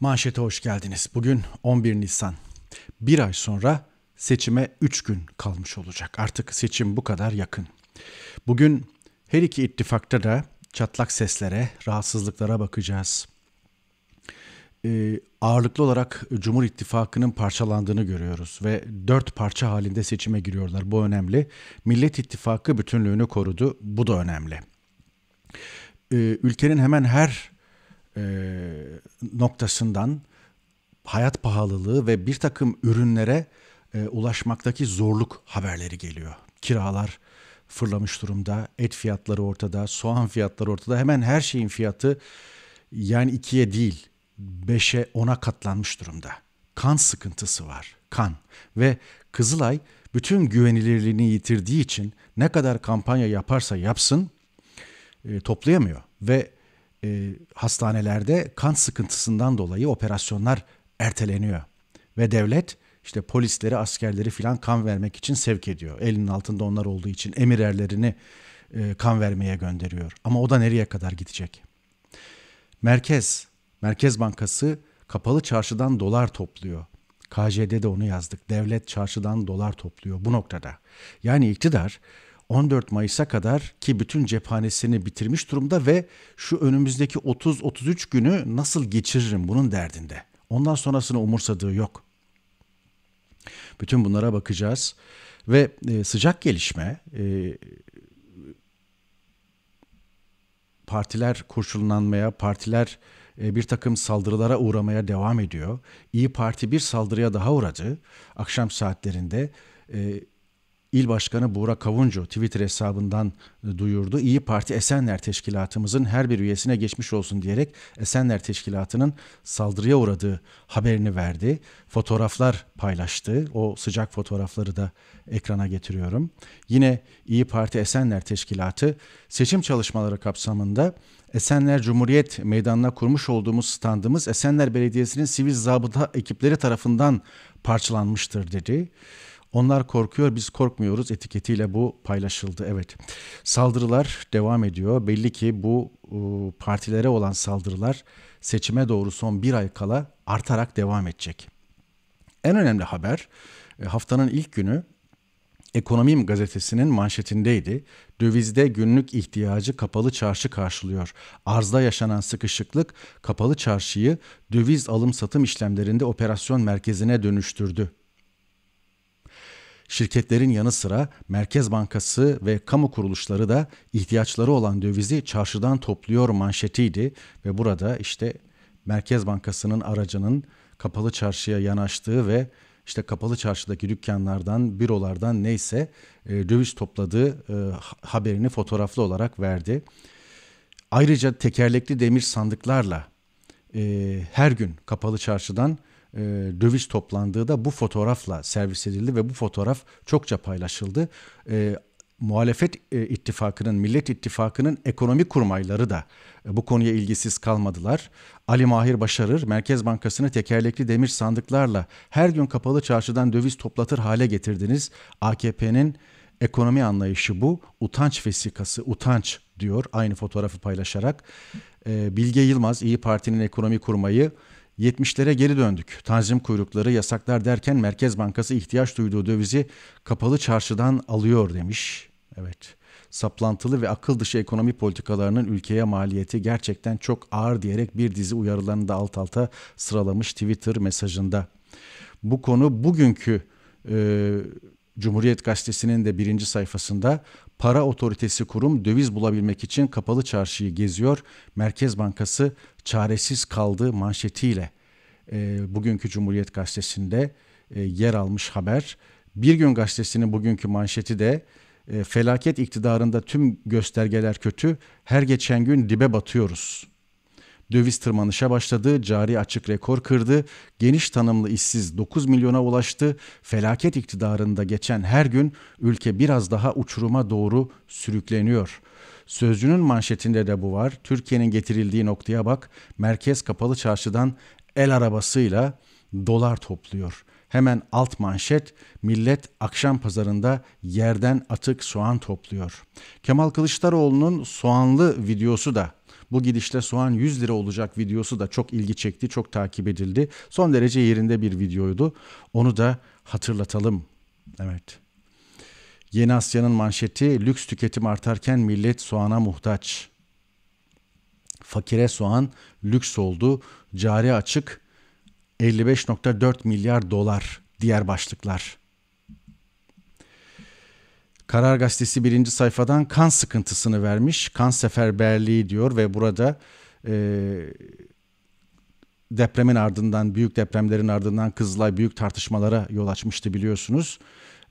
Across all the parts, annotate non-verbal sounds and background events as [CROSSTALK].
Manşete hoş geldiniz. Bugün 11 Nisan. Bir ay sonra seçime 3 gün kalmış olacak. Artık seçim bu kadar yakın. Bugün her iki ittifakta da çatlak seslere, rahatsızlıklara bakacağız. Ee, ağırlıklı olarak Cumhur İttifakı'nın parçalandığını görüyoruz ve dört parça halinde seçime giriyorlar. Bu önemli. Millet İttifakı bütünlüğünü korudu. Bu da önemli. Ee, ülkenin hemen her e, noktasından hayat pahalılığı ve bir takım ürünlere e, ulaşmaktaki zorluk haberleri geliyor. Kiralar fırlamış durumda, et fiyatları ortada, soğan fiyatları ortada. Hemen her şeyin fiyatı yani ikiye değil, beşe, ona katlanmış durumda. Kan sıkıntısı var, kan. Ve Kızılay bütün güvenilirliğini yitirdiği için ne kadar kampanya yaparsa yapsın e, toplayamıyor. Ve e, hastanelerde kan sıkıntısından dolayı operasyonlar erteleniyor. Ve devlet işte polisleri, askerleri filan kan vermek için sevk ediyor. Elinin altında onlar olduğu için Emirerlerini e, kan vermeye gönderiyor. Ama o da nereye kadar gidecek? Merkez, Merkez Bankası kapalı çarşıdan dolar topluyor. KJ'de de onu yazdık. Devlet çarşıdan dolar topluyor bu noktada. Yani iktidar 14 Mayıs'a kadar ki bütün cephanesini bitirmiş durumda ve şu önümüzdeki 30-33 günü nasıl geçiririm bunun derdinde. Ondan sonrasını umursadığı yok. Bütün bunlara bakacağız ve e, sıcak gelişme e, partiler kurşunlanmaya, partiler e, bir takım saldırılara uğramaya devam ediyor. İyi Parti bir saldırıya daha uğradı. Akşam saatlerinde e, İl Başkanı Buğra Kavuncu Twitter hesabından e, duyurdu. İyi Parti Esenler Teşkilatımızın her bir üyesine geçmiş olsun diyerek Esenler Teşkilatı'nın saldırıya uğradığı haberini verdi. Fotoğraflar paylaştı. O sıcak fotoğrafları da ekrana getiriyorum. Yine İyi Parti Esenler Teşkilatı seçim çalışmaları kapsamında Esenler Cumhuriyet Meydanı'na kurmuş olduğumuz standımız Esenler Belediyesi'nin sivil zabıta ekipleri tarafından parçalanmıştır dedi. Onlar korkuyor biz korkmuyoruz etiketiyle bu paylaşıldı. Evet saldırılar devam ediyor. Belli ki bu e, partilere olan saldırılar seçime doğru son bir ay kala artarak devam edecek. En önemli haber e, haftanın ilk günü Ekonomim gazetesinin manşetindeydi. Dövizde günlük ihtiyacı kapalı çarşı karşılıyor. Arzda yaşanan sıkışıklık kapalı çarşıyı döviz alım satım işlemlerinde operasyon merkezine dönüştürdü Şirketlerin yanı sıra Merkez Bankası ve kamu kuruluşları da ihtiyaçları olan dövizi çarşıdan topluyor manşetiydi ve burada işte Merkez Bankası'nın aracının kapalı çarşıya yanaştığı ve işte kapalı çarşıdaki dükkanlardan, bürolardan neyse e, döviz topladığı e, haberini fotoğraflı olarak verdi. Ayrıca tekerlekli demir sandıklarla e, her gün kapalı çarşıdan e, döviz toplandığı da bu fotoğrafla servis edildi ve bu fotoğraf çokça paylaşıldı. E, muhalefet e, ittifakının, Millet İttifakı'nın ekonomi kurmayları da e, bu konuya ilgisiz kalmadılar. Ali Mahir Başarır, Merkez Bankası'nı tekerlekli demir sandıklarla her gün kapalı çarşıdan döviz toplatır hale getirdiniz. AKP'nin ekonomi anlayışı bu. Utanç vesikası, utanç diyor aynı fotoğrafı paylaşarak. E, Bilge Yılmaz, İyi Parti'nin ekonomi kurmayı 70'lere geri döndük. Tanzim kuyrukları yasaklar derken Merkez Bankası ihtiyaç duyduğu dövizi kapalı çarşıdan alıyor demiş. Evet. Saplantılı ve akıl dışı ekonomi politikalarının ülkeye maliyeti gerçekten çok ağır diyerek bir dizi uyarılarını da alt alta sıralamış Twitter mesajında. Bu konu bugünkü Cumhuriyet Gazetesi'nin de birinci sayfasında para otoritesi kurum döviz bulabilmek için kapalı çarşıyı geziyor. Merkez Bankası çaresiz kaldı manşetiyle e, bugünkü Cumhuriyet Gazetesi'nde e, yer almış haber. Bir gün gazetesinin bugünkü manşeti de e, felaket iktidarında tüm göstergeler kötü her geçen gün dibe batıyoruz Döviz tırmanışa başladı, cari açık rekor kırdı, geniş tanımlı işsiz 9 milyona ulaştı. Felaket iktidarında geçen her gün ülke biraz daha uçuruma doğru sürükleniyor. Sözcünün manşetinde de bu var. Türkiye'nin getirildiği noktaya bak. Merkez kapalı çarşıdan el arabasıyla dolar topluyor. Hemen alt manşet millet akşam pazarında yerden atık soğan topluyor. Kemal Kılıçdaroğlu'nun soğanlı videosu da bu gidişle soğan 100 lira olacak videosu da çok ilgi çekti, çok takip edildi. Son derece yerinde bir videoydu. Onu da hatırlatalım. Evet. Yeni Asya'nın manşeti lüks tüketim artarken millet soğana muhtaç. Fakire soğan lüks oldu. Cari açık 55.4 milyar dolar diğer başlıklar. Karar Gazetesi birinci sayfadan kan sıkıntısını vermiş. Kan seferberliği diyor ve burada e, depremin ardından, büyük depremlerin ardından Kızılay büyük tartışmalara yol açmıştı biliyorsunuz.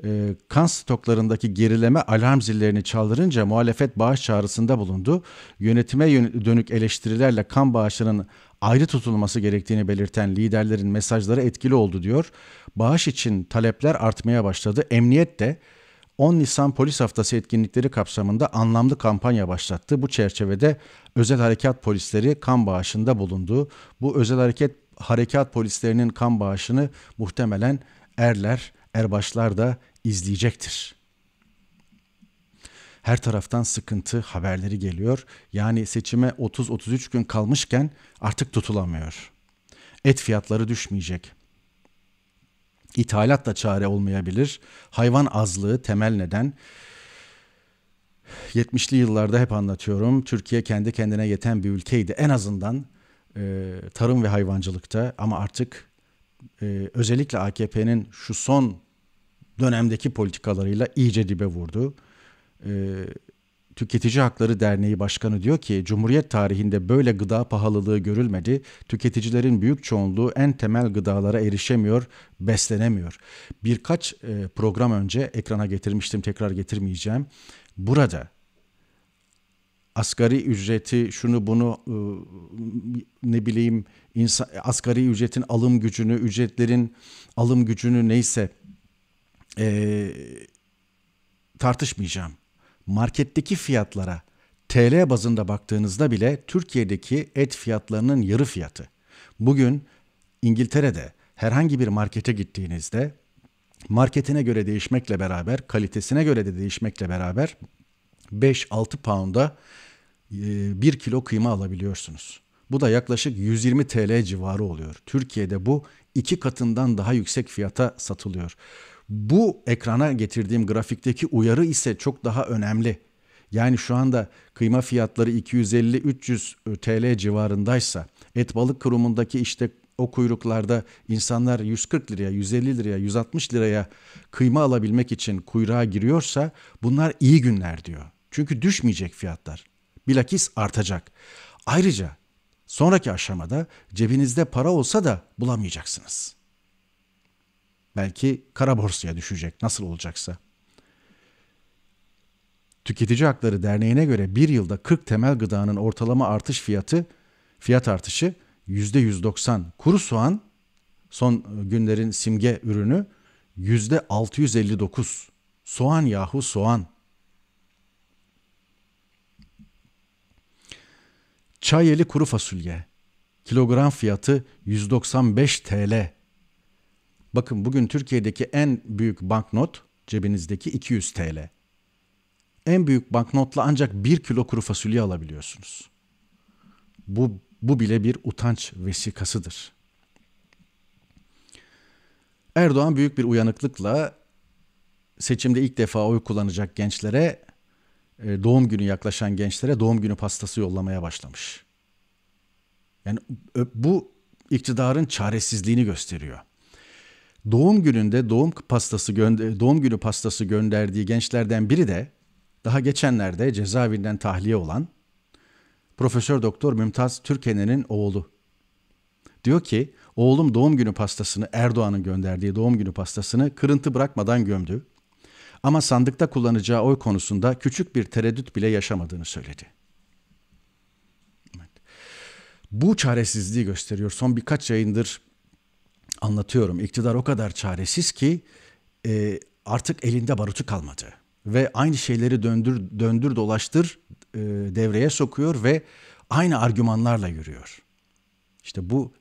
E, kan stoklarındaki gerileme alarm zillerini çaldırınca muhalefet bağış çağrısında bulundu. Yönetime dönük eleştirilerle kan bağışının ayrı tutulması gerektiğini belirten liderlerin mesajları etkili oldu diyor. Bağış için talepler artmaya başladı. Emniyet de 10 Nisan Polis Haftası etkinlikleri kapsamında anlamlı kampanya başlattı. Bu çerçevede özel harekat polisleri kan bağışında bulundu. Bu özel hareket harekat polislerinin kan bağışını muhtemelen erler, erbaşlar da izleyecektir. Her taraftan sıkıntı haberleri geliyor. Yani seçime 30-33 gün kalmışken artık tutulamıyor. Et fiyatları düşmeyecek. İthalat da çare olmayabilir. Hayvan azlığı temel neden. 70'li yıllarda hep anlatıyorum. Türkiye kendi kendine yeten bir ülkeydi. En azından e, tarım ve hayvancılıkta ama artık e, özellikle AKP'nin şu son dönemdeki politikalarıyla iyice dibe vurdu. E, Tüketici Hakları Derneği Başkanı diyor ki Cumhuriyet tarihinde böyle gıda pahalılığı görülmedi. Tüketicilerin büyük çoğunluğu en temel gıdalara erişemiyor, beslenemiyor. Birkaç e, program önce ekrana getirmiştim tekrar getirmeyeceğim. Burada asgari ücreti şunu bunu e, ne bileyim insan, asgari ücretin alım gücünü ücretlerin alım gücünü neyse e, tartışmayacağım marketteki fiyatlara TL bazında baktığınızda bile Türkiye'deki et fiyatlarının yarı fiyatı. Bugün İngiltere'de herhangi bir markete gittiğinizde marketine göre değişmekle beraber, kalitesine göre de değişmekle beraber 5-6 pound'a 1 e, kilo kıyma alabiliyorsunuz. Bu da yaklaşık 120 TL civarı oluyor. Türkiye'de bu iki katından daha yüksek fiyata satılıyor. Bu ekrana getirdiğim grafikteki uyarı ise çok daha önemli. Yani şu anda kıyma fiyatları 250-300 e, TL civarındaysa et balık kurumundaki işte o kuyruklarda insanlar 140 liraya, 150 liraya, 160 liraya kıyma alabilmek için kuyruğa giriyorsa bunlar iyi günler diyor. Çünkü düşmeyecek fiyatlar. Bilakis artacak. Ayrıca sonraki aşamada cebinizde para olsa da bulamayacaksınız.'' Belki kara borsaya düşecek nasıl olacaksa. Tüketici Hakları Derneği'ne göre bir yılda 40 temel gıdanın ortalama artış fiyatı, fiyat artışı %190. Kuru soğan son günlerin simge ürünü %659. Soğan yahu soğan. Çayeli kuru fasulye kilogram fiyatı 195 TL. Bakın bugün Türkiye'deki en büyük banknot cebinizdeki 200 TL. En büyük banknotla ancak 1 kilo kuru fasulye alabiliyorsunuz. Bu, bu bile bir utanç vesikasıdır. Erdoğan büyük bir uyanıklıkla seçimde ilk defa oy kullanacak gençlere e, doğum günü yaklaşan gençlere doğum günü pastası yollamaya başlamış. Yani bu iktidarın çaresizliğini gösteriyor doğum gününde doğum pastası gönder- doğum günü pastası gönderdiği gençlerden biri de daha geçenlerde cezaevinden tahliye olan Profesör Doktor Mümtaz Türkener'in oğlu. Diyor ki oğlum doğum günü pastasını Erdoğan'ın gönderdiği doğum günü pastasını kırıntı bırakmadan gömdü. Ama sandıkta kullanacağı oy konusunda küçük bir tereddüt bile yaşamadığını söyledi. Bu çaresizliği gösteriyor. Son birkaç yayındır anlatıyorum. İktidar o kadar çaresiz ki e, artık elinde barutu kalmadı. Ve aynı şeyleri döndür, döndür dolaştır e, devreye sokuyor ve aynı argümanlarla yürüyor. İşte bu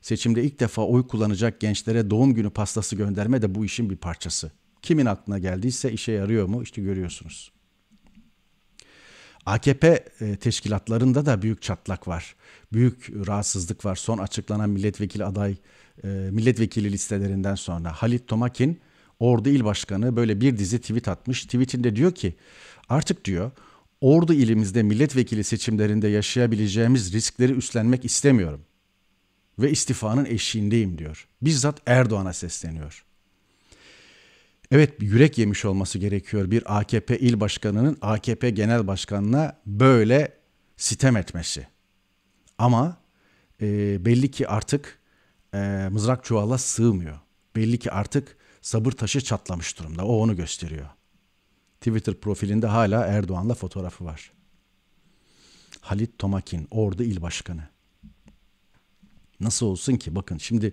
seçimde ilk defa oy kullanacak gençlere doğum günü pastası gönderme de bu işin bir parçası. Kimin aklına geldiyse işe yarıyor mu işte görüyorsunuz. AKP e, teşkilatlarında da büyük çatlak var. Büyük rahatsızlık var. Son açıklanan milletvekili aday e, milletvekili listelerinden sonra Halit Tomakin Ordu İl Başkanı böyle bir dizi tweet atmış. Tweetinde diyor ki artık diyor Ordu ilimizde milletvekili seçimlerinde yaşayabileceğimiz riskleri üstlenmek istemiyorum ve istifanın eşiğindeyim diyor. Bizzat Erdoğan'a sesleniyor. Evet yürek yemiş olması gerekiyor bir AKP il başkanının AKP genel başkanına böyle sitem etmesi. Ama e, belli ki artık e, mızrak çuvala sığmıyor. Belli ki artık sabır taşı çatlamış durumda. O onu gösteriyor. Twitter profilinde hala Erdoğan'la fotoğrafı var. Halit Tomakin, Ordu il Başkanı. Nasıl olsun ki? Bakın şimdi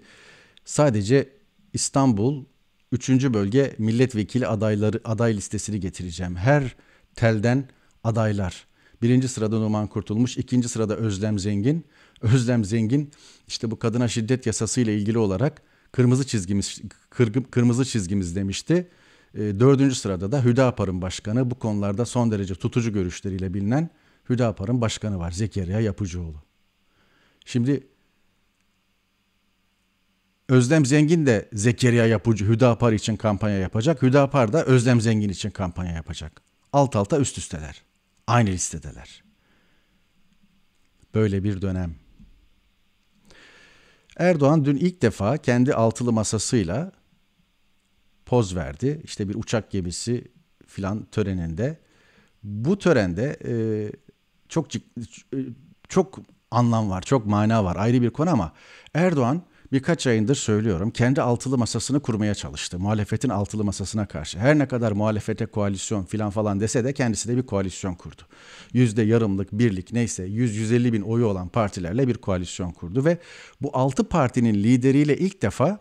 sadece İstanbul, Üçüncü bölge milletvekili adayları aday listesini getireceğim. Her telden adaylar. Birinci sırada Numan Kurtulmuş, ikinci sırada Özlem Zengin. Özlem Zengin işte bu kadına şiddet yasası ile ilgili olarak kırmızı çizgimiz kırgı, kırmızı çizgimiz demişti. E, dördüncü sırada da Hüdapar'ın başkanı bu konularda son derece tutucu görüşleriyle bilinen Hüdapar'ın başkanı var Zekeriya Yapıcıoğlu. Şimdi Özlem Zengin de Zekeriya Yapıcı Hüdapar için kampanya yapacak. Hüdapar da Özlem Zengin için kampanya yapacak. Alt alta üst üsteler. Aynı listedeler. Böyle bir dönem. Erdoğan dün ilk defa kendi altılı masasıyla poz verdi. İşte bir uçak gemisi filan töreninde. Bu törende e, çok e, çok anlam var, çok mana var. Ayrı bir konu ama Erdoğan birkaç ayındır söylüyorum. Kendi altılı masasını kurmaya çalıştı. Muhalefetin altılı masasına karşı. Her ne kadar muhalefete koalisyon filan falan dese de kendisi de bir koalisyon kurdu. Yüzde yarımlık, birlik neyse 100-150 bin oyu olan partilerle bir koalisyon kurdu ve bu altı partinin lideriyle ilk defa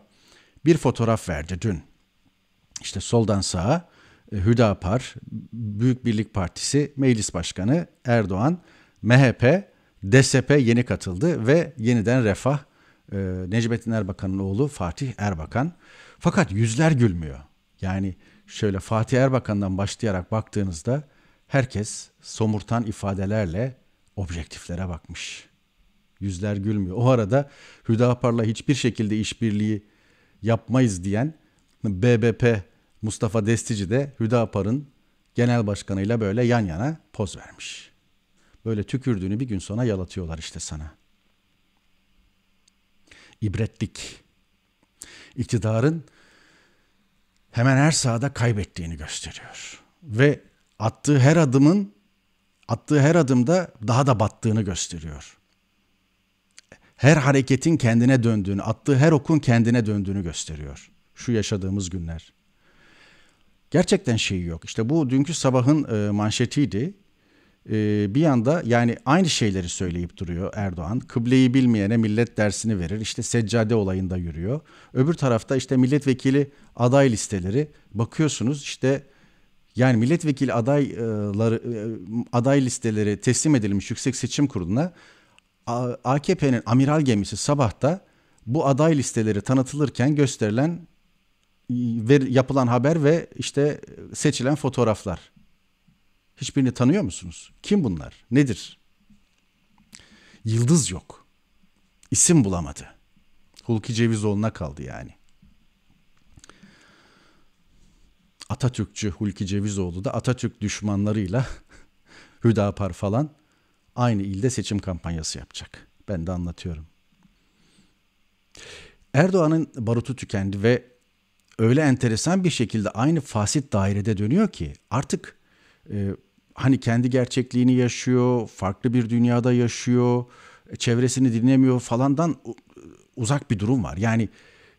bir fotoğraf verdi dün. İşte soldan sağa e, Hüdapar, Büyük Birlik Partisi, Meclis Başkanı Erdoğan, MHP, DSP yeni katıldı ve yeniden Refah e, Necmettin Erbakan'ın oğlu Fatih Erbakan. Fakat yüzler gülmüyor. Yani şöyle Fatih Erbakan'dan başlayarak baktığınızda herkes somurtan ifadelerle objektiflere bakmış. Yüzler gülmüyor. O arada Hüdapar'la hiçbir şekilde işbirliği yapmayız diyen BBP Mustafa Destici de Hüdapar'ın genel başkanıyla böyle yan yana poz vermiş. Böyle tükürdüğünü bir gün sonra yalatıyorlar işte sana ibretlik. İktidarın hemen her sahada kaybettiğini gösteriyor. Ve attığı her adımın attığı her adımda daha da battığını gösteriyor. Her hareketin kendine döndüğünü, attığı her okun kendine döndüğünü gösteriyor. Şu yaşadığımız günler. Gerçekten şeyi yok. İşte bu dünkü sabahın e, manşetiydi. Ee, bir yanda yani aynı şeyleri söyleyip duruyor Erdoğan. Kıbleyi bilmeyene millet dersini verir. İşte seccade olayında yürüyor. Öbür tarafta işte milletvekili aday listeleri bakıyorsunuz işte yani milletvekili adayları e, aday listeleri teslim edilmiş Yüksek Seçim Kurulu'na AKP'nin amiral gemisi sabahta bu aday listeleri tanıtılırken gösterilen e, ver, yapılan haber ve işte seçilen fotoğraflar. Hiçbirini tanıyor musunuz? Kim bunlar? Nedir? Yıldız yok. İsim bulamadı. Hulki Cevizoğlu'na kaldı yani. Atatürkçü Hulki Cevizoğlu da Atatürk düşmanlarıyla [LAUGHS] Hüdapar falan aynı ilde seçim kampanyası yapacak. Ben de anlatıyorum. Erdoğan'ın barutu tükendi ve öyle enteresan bir şekilde aynı fasit dairede dönüyor ki artık e, hani kendi gerçekliğini yaşıyor, farklı bir dünyada yaşıyor, çevresini dinlemiyor falandan uzak bir durum var. Yani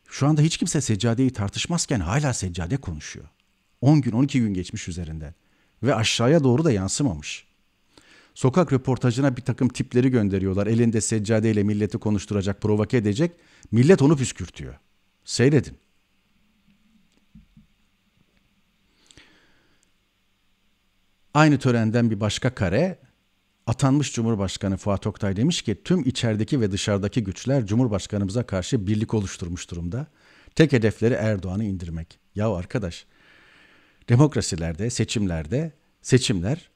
şu anda hiç kimse seccadeyi tartışmazken hala seccade konuşuyor. 10 gün 12 gün geçmiş üzerinden ve aşağıya doğru da yansımamış. Sokak röportajına bir takım tipleri gönderiyorlar. Elinde seccadeyle milleti konuşturacak, provoke edecek. Millet onu püskürtüyor. Seyredin. Aynı törenden bir başka kare atanmış Cumhurbaşkanı Fuat Oktay demiş ki tüm içerideki ve dışarıdaki güçler Cumhurbaşkanımıza karşı birlik oluşturmuş durumda. Tek hedefleri Erdoğan'ı indirmek. Ya arkadaş demokrasilerde, seçimlerde, seçimler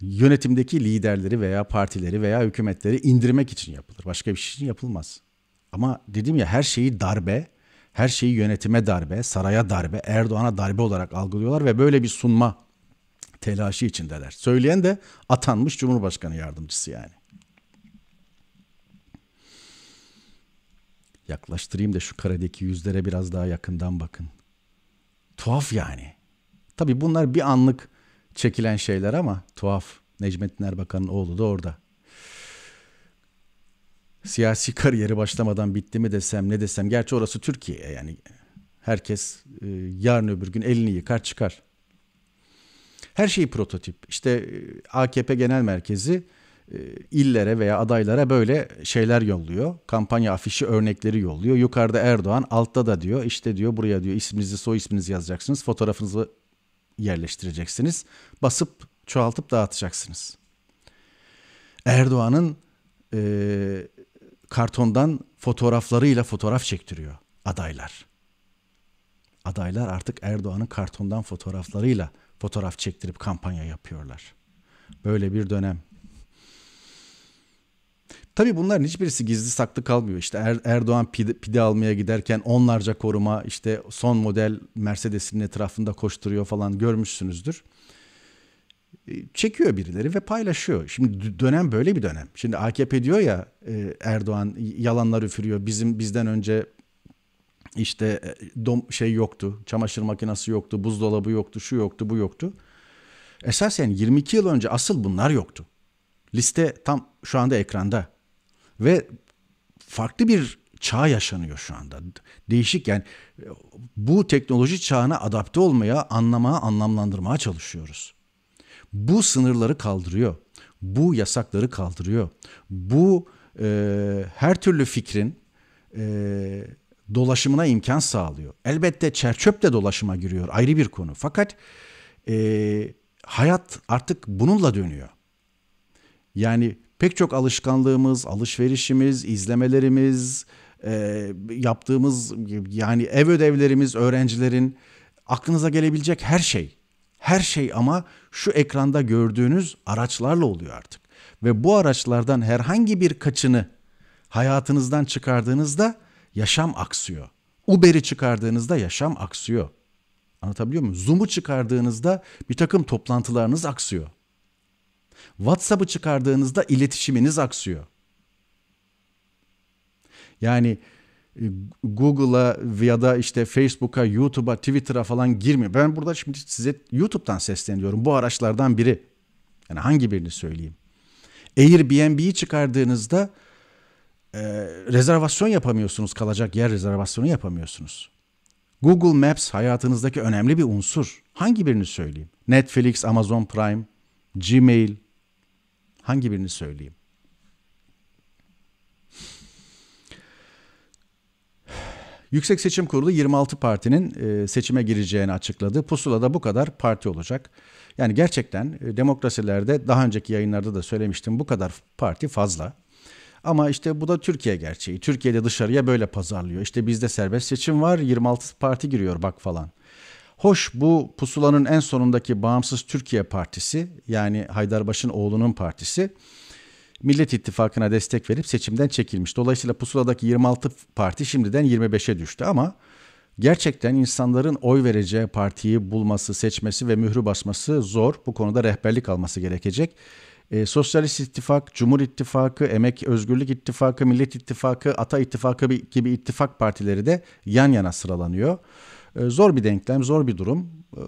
yönetimdeki liderleri veya partileri veya hükümetleri indirmek için yapılır. Başka bir şey için yapılmaz. Ama dedim ya her şeyi darbe, her şeyi yönetime darbe, saraya darbe, Erdoğan'a darbe olarak algılıyorlar ve böyle bir sunma telaşı içindeler. Söyleyen de atanmış Cumhurbaşkanı yardımcısı yani. Yaklaştırayım da şu karedeki yüzlere biraz daha yakından bakın. Tuhaf yani. Tabi bunlar bir anlık çekilen şeyler ama tuhaf. Necmettin Erbakan'ın oğlu da orada. Siyasi kariyeri başlamadan bitti mi desem ne desem. Gerçi orası Türkiye yani. Herkes e, yarın öbür gün elini yıkar çıkar. Her şey prototip. İşte e, AKP Genel Merkezi e, illere veya adaylara böyle şeyler yolluyor. Kampanya afişi örnekleri yolluyor. Yukarıda Erdoğan, altta da diyor işte diyor buraya diyor isminizi, soy isminizi yazacaksınız, fotoğrafınızı yerleştireceksiniz. Basıp çoğaltıp dağıtacaksınız. Erdoğan'ın e, kartondan fotoğraflarıyla fotoğraf çektiriyor adaylar. Adaylar artık Erdoğan'ın kartondan fotoğraflarıyla fotoğraf çektirip kampanya yapıyorlar. Böyle bir dönem. Tabii bunların hiçbirisi gizli saklı kalmıyor. İşte er, Erdoğan pide, pide almaya giderken onlarca koruma işte son model Mercedes'in etrafında koşturuyor falan görmüşsünüzdür. E, çekiyor birileri ve paylaşıyor. Şimdi dönem böyle bir dönem. Şimdi AKP diyor ya e, Erdoğan yalanlar üfürüyor. Bizim bizden önce işte e, dom şey yoktu, çamaşır makinesi yoktu, buzdolabı yoktu, şu yoktu, bu yoktu. Esasen 22 yıl önce asıl bunlar yoktu. Liste tam şu anda ekranda. Ve farklı bir çağ yaşanıyor şu anda. Değişik yani bu teknoloji çağına adapte olmaya, anlamaya, anlamlandırmaya çalışıyoruz. Bu sınırları kaldırıyor. Bu yasakları kaldırıyor. Bu e, her türlü fikrin e, dolaşımına imkan sağlıyor. Elbette çerçöp de dolaşıma giriyor ayrı bir konu. Fakat e, hayat artık bununla dönüyor. Yani pek çok alışkanlığımız, alışverişimiz, izlemelerimiz, e, yaptığımız yani ev ödevlerimiz, öğrencilerin aklınıza gelebilecek her şey. Her şey ama şu ekranda gördüğünüz araçlarla oluyor artık. Ve bu araçlardan herhangi bir kaçını hayatınızdan çıkardığınızda yaşam aksıyor. Uber'i çıkardığınızda yaşam aksıyor. Anlatabiliyor muyum? Zoom'u çıkardığınızda bir takım toplantılarınız aksıyor. WhatsApp'ı çıkardığınızda iletişiminiz aksıyor. Yani e, Google'a ya da işte Facebook'a, YouTube'a, Twitter'a falan girmiyor. Ben burada şimdi size YouTube'dan sesleniyorum. Bu araçlardan biri. Yani hangi birini söyleyeyim? Airbnb'yi çıkardığınızda ee, rezervasyon yapamıyorsunuz. Kalacak yer rezervasyonu yapamıyorsunuz. Google Maps hayatınızdaki önemli bir unsur. Hangi birini söyleyeyim? Netflix, Amazon Prime, Gmail. Hangi birini söyleyeyim? Yüksek Seçim Kurulu 26 partinin e, seçime gireceğini açıkladı. Pusula'da bu kadar parti olacak. Yani gerçekten e, demokrasilerde daha önceki yayınlarda da söylemiştim bu kadar parti fazla. Ama işte bu da Türkiye gerçeği. Türkiye'de dışarıya böyle pazarlıyor. İşte bizde serbest seçim var 26 parti giriyor bak falan. Hoş bu pusulanın en sonundaki Bağımsız Türkiye Partisi yani Haydarbaş'ın oğlunun partisi Millet İttifakı'na destek verip seçimden çekilmiş. Dolayısıyla pusuladaki 26 parti şimdiden 25'e düştü ama gerçekten insanların oy vereceği partiyi bulması, seçmesi ve mührü basması zor. Bu konuda rehberlik alması gerekecek. E, Sosyalist İttifak, Cumhur İttifakı, Emek Özgürlük İttifakı, Millet İttifakı, Ata İttifakı gibi ittifak partileri de yan yana sıralanıyor. E, zor bir denklem, zor bir durum. E,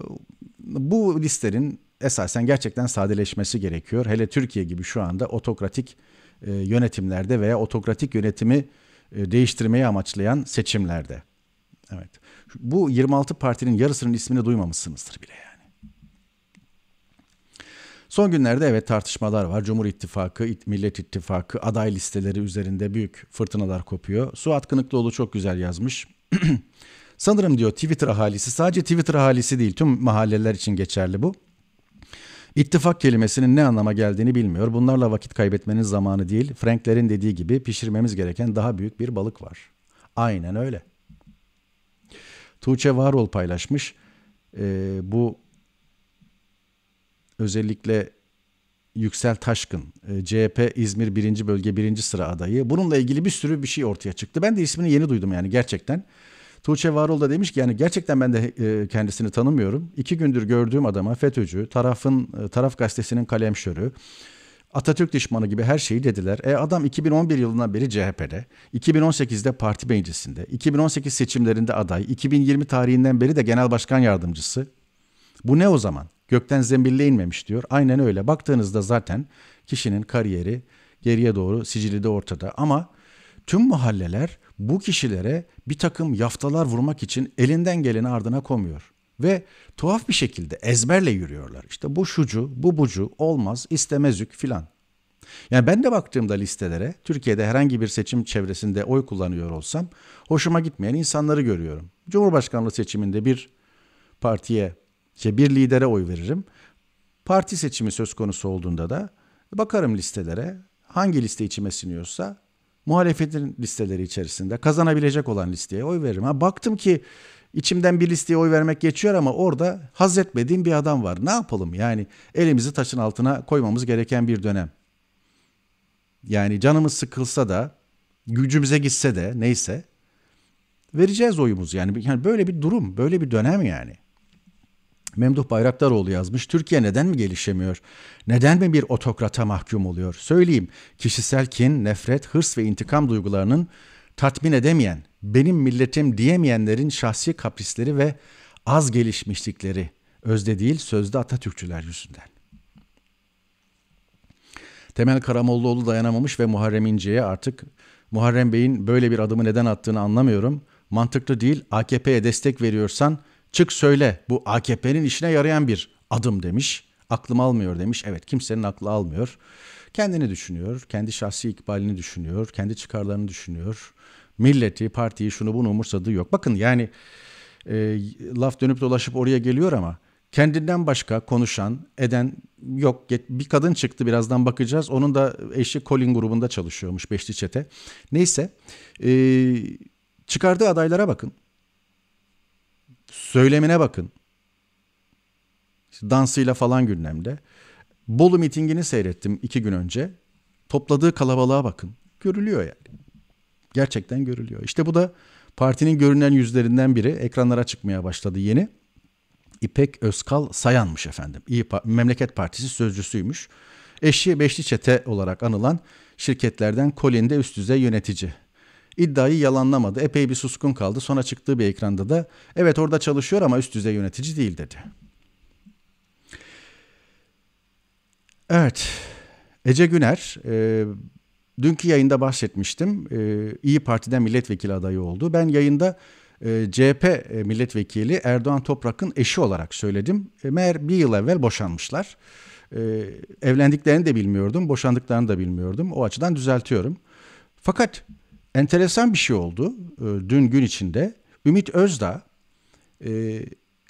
bu listenin esasen gerçekten sadeleşmesi gerekiyor. Hele Türkiye gibi şu anda otokratik e, yönetimlerde veya otokratik yönetimi e, değiştirmeyi amaçlayan seçimlerde. Evet. Bu 26 partinin yarısının ismini duymamışsınızdır bile yani. Son günlerde evet tartışmalar var. Cumhur İttifakı, Millet İttifakı aday listeleri üzerinde büyük fırtınalar kopuyor. Suat Kınıklıoğlu çok güzel yazmış. [CLEARS THROAT] Sanırım diyor Twitter ahalisi sadece Twitter ahalisi değil tüm mahalleler için geçerli bu. İttifak kelimesinin ne anlama geldiğini bilmiyor. Bunlarla vakit kaybetmenin zamanı değil. Frankler'in dediği gibi pişirmemiz gereken daha büyük bir balık var. Aynen öyle. Tuğçe Varol paylaşmış. Ee, bu özellikle Yüksel Taşkın, e, CHP İzmir 1. Bölge 1. sıra adayı. Bununla ilgili bir sürü bir şey ortaya çıktı. Ben de ismini yeni duydum yani gerçekten. Tuğçe Varol da demiş ki yani gerçekten ben de e, kendisini tanımıyorum. İki gündür gördüğüm adama FETÖ'cü, tarafın e, taraf gazetesinin kalemşörü, Atatürk düşmanı gibi her şeyi dediler. E adam 2011 yılından beri CHP'de, 2018'de parti meclisinde, 2018 seçimlerinde aday, 2020 tarihinden beri de genel başkan yardımcısı. Bu ne o zaman? Gökten zembille inmemiş diyor. Aynen öyle. Baktığınızda zaten kişinin kariyeri geriye doğru sicili de ortada. Ama tüm mahalleler bu kişilere bir takım yaftalar vurmak için elinden geleni ardına komuyor. Ve tuhaf bir şekilde ezberle yürüyorlar. İşte bu şucu, bu bucu, olmaz, istemezük filan. Yani ben de baktığımda listelere Türkiye'de herhangi bir seçim çevresinde oy kullanıyor olsam hoşuma gitmeyen insanları görüyorum. Cumhurbaşkanlığı seçiminde bir partiye şey bir lidere oy veririm. Parti seçimi söz konusu olduğunda da bakarım listelere. Hangi liste içime siniyorsa muhalefetin listeleri içerisinde kazanabilecek olan listeye oy veririm. Ha, baktım ki içimden bir listeye oy vermek geçiyor ama orada hazretmediğim bir adam var. Ne yapalım yani elimizi taşın altına koymamız gereken bir dönem. Yani canımız sıkılsa da gücümüze gitse de neyse vereceğiz oyumuzu yani. Yani böyle bir durum, böyle bir dönem yani. Memduh Bayraktaroğlu yazmış. Türkiye neden mi gelişemiyor? Neden mi bir otokrata mahkum oluyor? Söyleyeyim. Kişisel kin, nefret, hırs ve intikam duygularının tatmin edemeyen, benim milletim diyemeyenlerin şahsi kaprisleri ve az gelişmişlikleri özde değil sözde Atatürkçüler yüzünden. Temel Karamollaoğlu dayanamamış ve Muharrem İnce'ye artık Muharrem Bey'in böyle bir adımı neden attığını anlamıyorum. Mantıklı değil AKP'ye destek veriyorsan Çık söyle bu AKP'nin işine yarayan bir adım demiş. Aklım almıyor demiş. Evet kimsenin aklı almıyor. Kendini düşünüyor, kendi şahsi ikbalini düşünüyor, kendi çıkarlarını düşünüyor. Milleti, partiyi şunu bunu umursadığı yok. Bakın yani e, laf dönüp dolaşıp oraya geliyor ama kendinden başka konuşan, eden yok. Bir kadın çıktı birazdan bakacağız. Onun da eşi Colin grubunda çalışıyormuş Beşli Çete. Neyse e, çıkardığı adaylara bakın. Söylemine bakın. İşte dansıyla falan gündemde. Bolu mitingini seyrettim iki gün önce. Topladığı kalabalığa bakın. Görülüyor yani. Gerçekten görülüyor. İşte bu da partinin görünen yüzlerinden biri. Ekranlara çıkmaya başladı yeni. İpek Özkal Sayan'mış efendim. İyi pa- Memleket Partisi sözcüsüymüş. Eşi Beşli Çete olarak anılan şirketlerden Colin'de üst düzey yönetici iddiayı yalanlamadı. Epey bir suskun kaldı. Sonra çıktığı bir ekranda da evet orada çalışıyor ama üst düzey yönetici değil dedi. Evet. Ece Güner e, dünkü yayında bahsetmiştim. E, İyi Parti'den milletvekili adayı oldu. Ben yayında e, CHP e, milletvekili Erdoğan Toprak'ın eşi olarak söyledim. E, meğer bir yıl evvel boşanmışlar. E, evlendiklerini de bilmiyordum, boşandıklarını da bilmiyordum. O açıdan düzeltiyorum. Fakat enteresan bir şey oldu e, dün gün içinde. Ümit Özdağ e,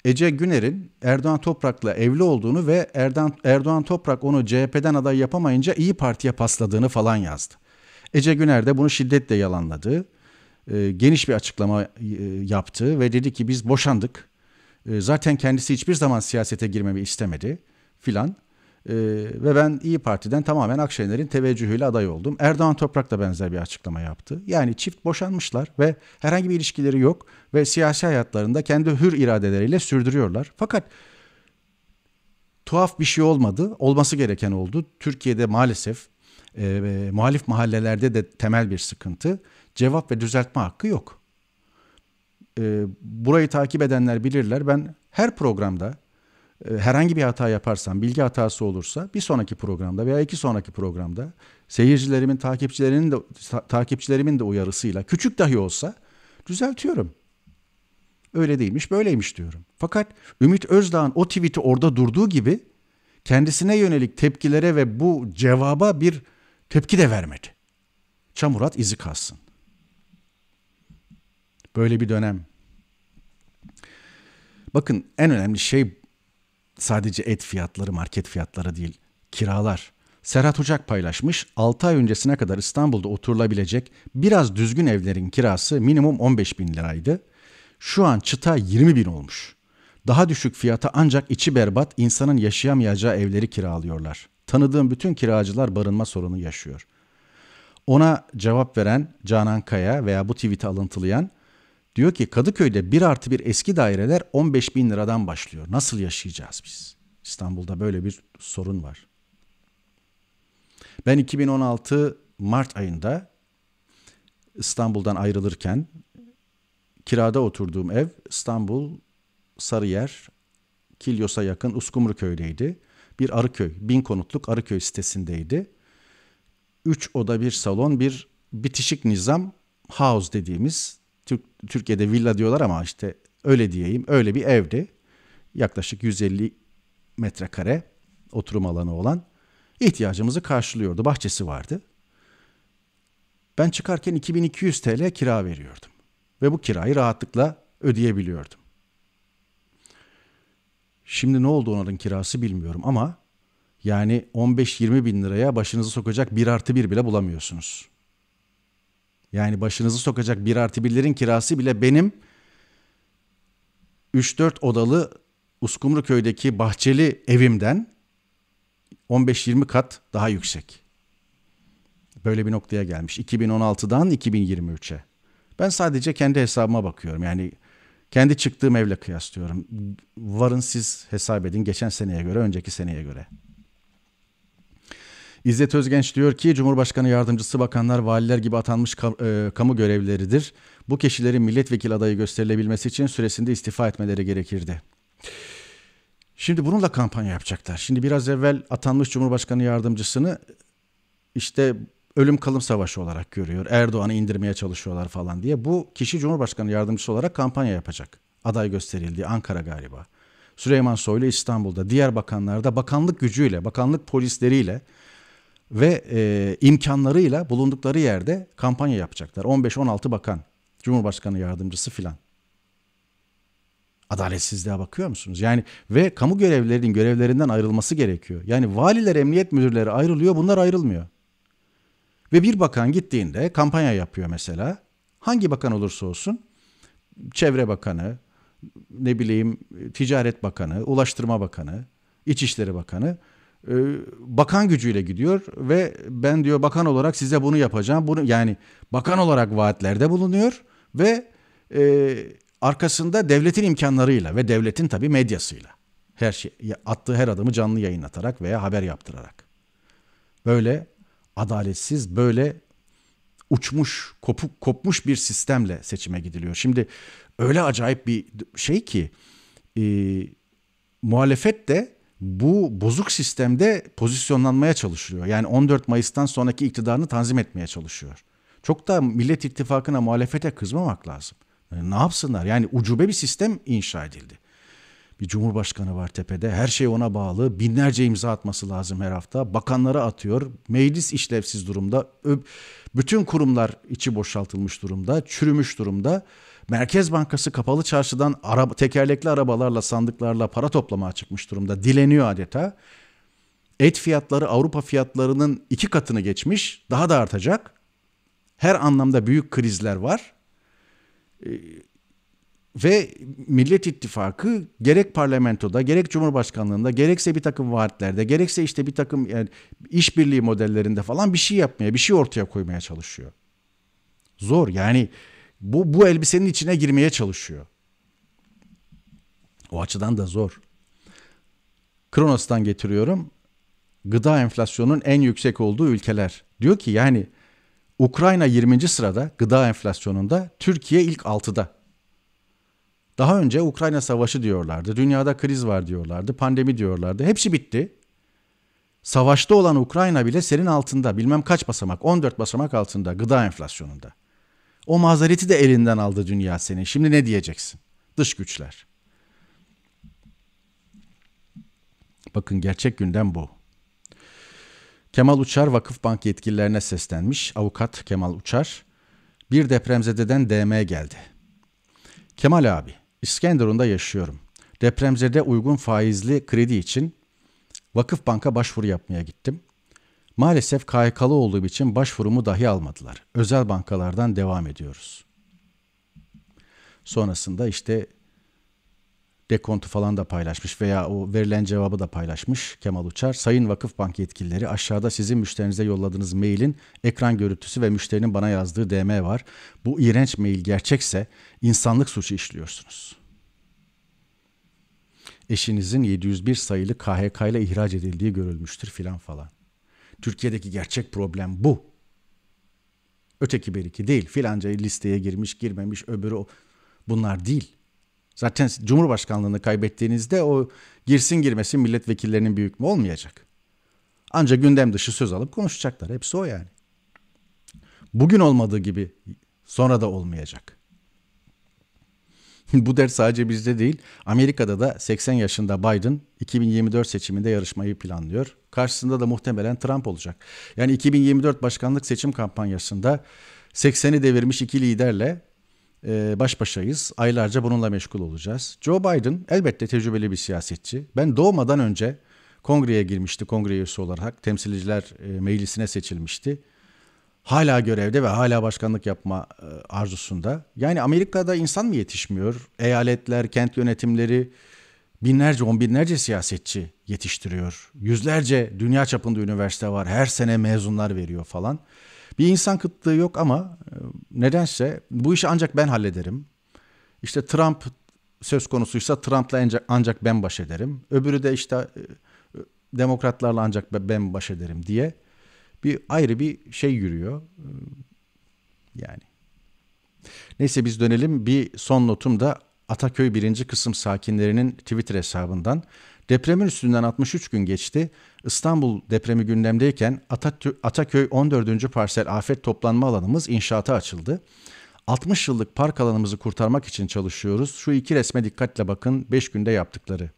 Ece Güner'in Erdoğan Toprak'la evli olduğunu ve Erdoğan, Erdoğan Toprak onu CHP'den aday yapamayınca iyi Parti'ye pasladığını falan yazdı. Ece Güner de bunu şiddetle yalanladı. E, geniş bir açıklama yaptı ve dedi ki biz boşandık. zaten kendisi hiçbir zaman siyasete girmemi istemedi filan. Ee, ve ben İyi Parti'den tamamen Akşener'in teveccühüyle aday oldum. Erdoğan Toprak da benzer bir açıklama yaptı. Yani çift boşanmışlar ve herhangi bir ilişkileri yok ve siyasi hayatlarında kendi hür iradeleriyle sürdürüyorlar. Fakat tuhaf bir şey olmadı. Olması gereken oldu. Türkiye'de maalesef e, e, muhalif mahallelerde de temel bir sıkıntı. Cevap ve düzeltme hakkı yok. E, burayı takip edenler bilirler. Ben her programda e, herhangi bir hata yaparsam, bilgi hatası olursa bir sonraki programda veya iki sonraki programda seyircilerimin, takipçilerinin de ta, takipçilerimin de uyarısıyla küçük dahi olsa düzeltiyorum. Öyle değilmiş, böyleymiş diyorum. Fakat Ümit Özdağ'ın o tweet'i orada durduğu gibi kendisine yönelik tepkilere ve bu cevaba bir tepki de vermedi. Çamurat izi kalsın. Böyle bir dönem. Bakın en önemli şey sadece et fiyatları, market fiyatları değil, kiralar. Serhat Ocak paylaşmış, 6 ay öncesine kadar İstanbul'da oturulabilecek biraz düzgün evlerin kirası minimum 15 bin liraydı. Şu an çıta 20 bin olmuş. Daha düşük fiyata ancak içi berbat insanın yaşayamayacağı evleri kiralıyorlar. Tanıdığım bütün kiracılar barınma sorunu yaşıyor. Ona cevap veren Canan Kaya veya bu tweet'i alıntılayan Diyor ki Kadıköy'de 1 artı 1 eski daireler 15 bin liradan başlıyor. Nasıl yaşayacağız biz? İstanbul'da böyle bir sorun var. Ben 2016 Mart ayında İstanbul'dan ayrılırken kirada oturduğum ev İstanbul Sarıyer Kilyos'a yakın Uskumru köydeydi. Bir Arıköy, bin konutluk Arıköy sitesindeydi. Üç oda bir salon, bir bitişik nizam house dediğimiz Türk, Türkiye'de villa diyorlar ama işte öyle diyeyim. Öyle bir evdi. Yaklaşık 150 metrekare oturum alanı olan ihtiyacımızı karşılıyordu. Bahçesi vardı. Ben çıkarken 2200 TL kira veriyordum ve bu kirayı rahatlıkla ödeyebiliyordum. Şimdi ne oldu onların kirası bilmiyorum ama yani 15-20 bin liraya başınızı sokacak bir artı bir bile bulamıyorsunuz. Yani başınızı sokacak bir artı birlerin kirası bile benim 3-4 odalı Uskumru köydeki bahçeli evimden 15-20 kat daha yüksek. Böyle bir noktaya gelmiş 2016'dan 2023'e. Ben sadece kendi hesabıma bakıyorum. Yani kendi çıktığım evle kıyaslıyorum. Varın siz hesap edin geçen seneye göre, önceki seneye göre. İzzet Özgenç diyor ki Cumhurbaşkanı yardımcısı bakanlar valiler gibi atanmış kam, e, kamu görevleridir. Bu kişilerin milletvekili adayı gösterilebilmesi için süresinde istifa etmeleri gerekirdi. Şimdi bununla kampanya yapacaklar. Şimdi biraz evvel atanmış Cumhurbaşkanı yardımcısını işte ölüm kalım savaşı olarak görüyor. Erdoğan'ı indirmeye çalışıyorlar falan diye. Bu kişi Cumhurbaşkanı yardımcısı olarak kampanya yapacak. Aday gösterildi Ankara galiba. Süleyman Soylu İstanbul'da, diğer bakanlar da bakanlık gücüyle, bakanlık polisleriyle ve e, imkanlarıyla bulundukları yerde kampanya yapacaklar. 15-16 bakan, Cumhurbaşkanı yardımcısı filan. Adaletsizliğe bakıyor musunuz? Yani ve kamu görevlerinin görevlerinden ayrılması gerekiyor. Yani valiler, emniyet müdürleri ayrılıyor, bunlar ayrılmıyor. Ve bir bakan gittiğinde kampanya yapıyor mesela. Hangi bakan olursa olsun, Çevre Bakanı, ne bileyim Ticaret Bakanı, Ulaştırma Bakanı, İçişleri Bakanı ee, bakan gücüyle gidiyor ve ben diyor bakan olarak size bunu yapacağım. Bunu yani bakan olarak vaatlerde bulunuyor ve e, arkasında devletin imkanlarıyla ve devletin tabii medyasıyla her şey attığı her adımı canlı yayınlatarak veya haber yaptırarak. Böyle adaletsiz, böyle uçmuş, kopuk, kopmuş bir sistemle seçime gidiliyor. Şimdi öyle acayip bir şey ki e, muhalefet de bu bozuk sistemde pozisyonlanmaya çalışıyor. Yani 14 Mayıs'tan sonraki iktidarını tanzim etmeye çalışıyor. Çok da Millet İttifakı'na muhalefete kızmamak lazım. Yani e, ne yapsınlar? Yani ucube bir sistem inşa edildi. Bir cumhurbaşkanı var tepede. Her şey ona bağlı. Binlerce imza atması lazım her hafta. Bakanlara atıyor. Meclis işlevsiz durumda. Bütün kurumlar içi boşaltılmış durumda, çürümüş durumda. Merkez Bankası kapalı çarşıdan araba, tekerlekli arabalarla sandıklarla para toplamaya çıkmış durumda. Dileniyor adeta. Et fiyatları Avrupa fiyatlarının iki katını geçmiş. Daha da artacak. Her anlamda büyük krizler var. Ee, ve Millet İttifakı gerek parlamentoda gerek Cumhurbaşkanlığında gerekse bir takım vaatlerde gerekse işte bir takım yani işbirliği modellerinde falan bir şey yapmaya bir şey ortaya koymaya çalışıyor. Zor yani bu, bu elbisenin içine girmeye çalışıyor. O açıdan da zor. Kronos'tan getiriyorum. Gıda enflasyonunun en yüksek olduğu ülkeler. Diyor ki yani Ukrayna 20. sırada gıda enflasyonunda, Türkiye ilk 6'da. Daha önce Ukrayna savaşı diyorlardı, dünyada kriz var diyorlardı, pandemi diyorlardı. Hepsi bitti. Savaşta olan Ukrayna bile senin altında, bilmem kaç basamak, 14 basamak altında gıda enflasyonunda. O mazereti de elinden aldı dünya senin. Şimdi ne diyeceksin? Dış güçler. Bakın gerçek gündem bu. Kemal Uçar Vakıf Bank yetkililerine seslenmiş. Avukat Kemal Uçar bir depremzededen DM geldi. Kemal abi İskenderun'da yaşıyorum. Depremzede uygun faizli kredi için Vakıf Bank'a başvuru yapmaya gittim. Maalesef KYK'lı olduğu için başvurumu dahi almadılar. Özel bankalardan devam ediyoruz. Sonrasında işte dekontu falan da paylaşmış veya o verilen cevabı da paylaşmış Kemal Uçar. Sayın Vakıf Bank yetkilileri aşağıda sizin müşterinize yolladığınız mailin ekran görüntüsü ve müşterinin bana yazdığı DM var. Bu iğrenç mail gerçekse insanlık suçu işliyorsunuz. Eşinizin 701 sayılı KHK ile ihraç edildiği görülmüştür filan falan. Türkiye'deki gerçek problem bu. Öteki beriki değil. Filanca'yı listeye girmiş girmemiş öbürü o. bunlar değil. Zaten Cumhurbaşkanlığını kaybettiğinizde o girsin girmesin milletvekillerinin büyük mü olmayacak. Ancak gündem dışı söz alıp konuşacaklar. Hepsi o yani. Bugün olmadığı gibi sonra da olmayacak. Bu dert sadece bizde değil. Amerika'da da 80 yaşında Biden 2024 seçiminde yarışmayı planlıyor. Karşısında da muhtemelen Trump olacak. Yani 2024 başkanlık seçim kampanyasında 80'i devirmiş iki liderle e, baş başayız. Aylarca bununla meşgul olacağız. Joe Biden elbette tecrübeli bir siyasetçi. Ben doğmadan önce kongreye girmişti. Kongre üyesi olarak temsilciler e, meclisine seçilmişti hala görevde ve hala başkanlık yapma e, arzusunda. Yani Amerika'da insan mı yetişmiyor? Eyaletler, kent yönetimleri binlerce, on binlerce siyasetçi yetiştiriyor. Yüzlerce dünya çapında üniversite var. Her sene mezunlar veriyor falan. Bir insan kıtlığı yok ama e, nedense bu işi ancak ben hallederim. İşte Trump söz konusuysa Trump'la ancak, ben baş ederim. Öbürü de işte e, demokratlarla ancak ben baş ederim diye bir ayrı bir şey yürüyor. Yani. Neyse biz dönelim. Bir son notum da Ataköy 1. kısım sakinlerinin Twitter hesabından. Depremin üstünden 63 gün geçti. İstanbul depremi gündemdeyken Ataköy 14. parsel afet toplanma alanımız inşaata açıldı. 60 yıllık park alanımızı kurtarmak için çalışıyoruz. Şu iki resme dikkatle bakın 5 günde yaptıkları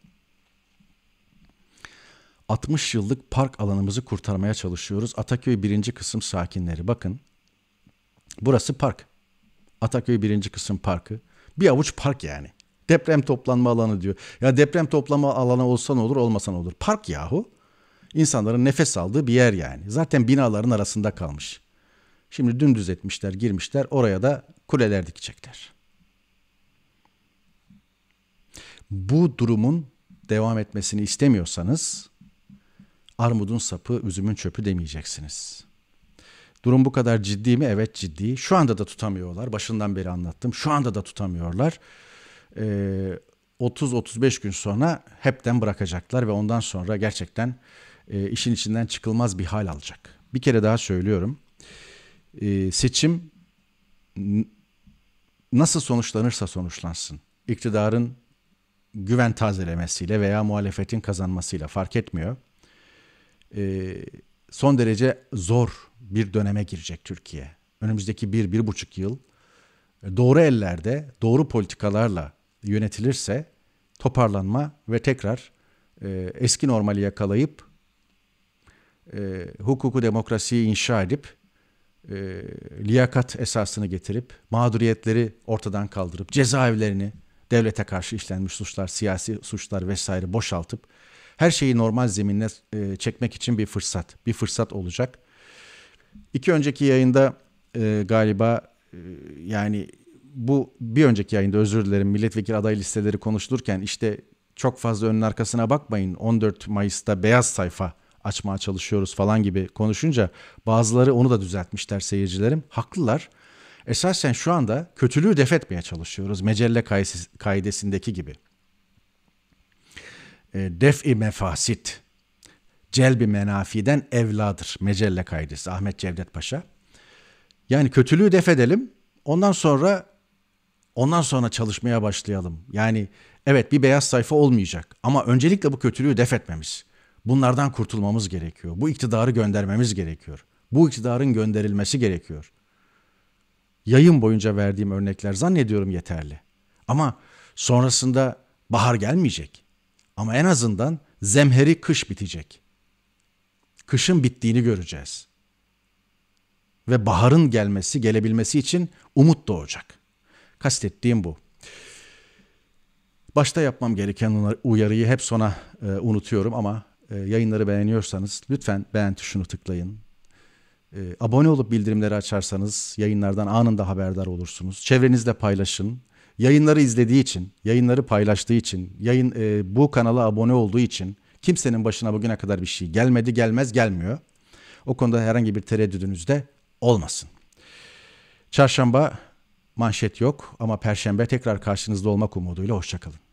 60 yıllık park alanımızı kurtarmaya çalışıyoruz. Ataköy 1. kısım sakinleri bakın. Burası park. Ataköy 1. kısım parkı. Bir avuç park yani. Deprem toplanma alanı diyor. Ya deprem toplama alanı olsa ne olur olmasa ne olur. Park yahu. İnsanların nefes aldığı bir yer yani. Zaten binaların arasında kalmış. Şimdi dümdüz etmişler girmişler oraya da kuleler dikecekler. Bu durumun devam etmesini istemiyorsanız Armudun sapı, üzümün çöpü demeyeceksiniz. Durum bu kadar ciddi mi? Evet ciddi. Şu anda da tutamıyorlar. Başından beri anlattım. Şu anda da tutamıyorlar. Ee, 30-35 gün sonra hepten bırakacaklar ve ondan sonra gerçekten e, işin içinden çıkılmaz bir hal alacak. Bir kere daha söylüyorum. E, seçim nasıl sonuçlanırsa sonuçlansın. İktidarın güven tazelemesiyle veya muhalefetin kazanmasıyla fark etmiyor e, son derece zor bir döneme girecek Türkiye. Önümüzdeki bir, bir buçuk yıl e, doğru ellerde, doğru politikalarla yönetilirse toparlanma ve tekrar e, eski normali yakalayıp e, hukuku demokrasiyi inşa edip e, liyakat esasını getirip mağduriyetleri ortadan kaldırıp cezaevlerini devlete karşı işlenmiş suçlar, siyasi suçlar vesaire boşaltıp her şeyi normal zeminine e, çekmek için bir fırsat. Bir fırsat olacak. İki önceki yayında e, galiba e, yani bu bir önceki yayında özür dilerim milletvekili aday listeleri konuşulurken işte çok fazla önün arkasına bakmayın 14 Mayıs'ta beyaz sayfa açmaya çalışıyoruz falan gibi konuşunca bazıları onu da düzeltmişler seyircilerim. Haklılar. Esasen şu anda kötülüğü def etmeye çalışıyoruz. Mecelle kaidesindeki gibi. E, def-i mefasit, celbi menafiden evladır. Mecelle kaydısı Ahmet Cevdet Paşa. Yani kötülüğü def edelim. Ondan sonra ondan sonra çalışmaya başlayalım. Yani evet bir beyaz sayfa olmayacak ama öncelikle bu kötülüğü def etmemiz. Bunlardan kurtulmamız gerekiyor. Bu iktidarı göndermemiz gerekiyor. Bu iktidarın gönderilmesi gerekiyor. Yayın boyunca verdiğim örnekler zannediyorum yeterli. Ama sonrasında bahar gelmeyecek. Ama en azından zemheri kış bitecek. Kışın bittiğini göreceğiz. Ve baharın gelmesi, gelebilmesi için umut doğacak. Kastettiğim bu. Başta yapmam gereken uyarıyı hep sona e, unutuyorum ama e, yayınları beğeniyorsanız lütfen beğen tuşunu tıklayın. E, abone olup bildirimleri açarsanız yayınlardan anında haberdar olursunuz. Çevrenizle paylaşın. Yayınları izlediği için, yayınları paylaştığı için, yayın e, bu kanala abone olduğu için kimsenin başına bugüne kadar bir şey gelmedi, gelmez, gelmiyor. O konuda herhangi bir tereddüdünüz de olmasın. Çarşamba manşet yok ama perşembe tekrar karşınızda olmak umuduyla hoşçakalın.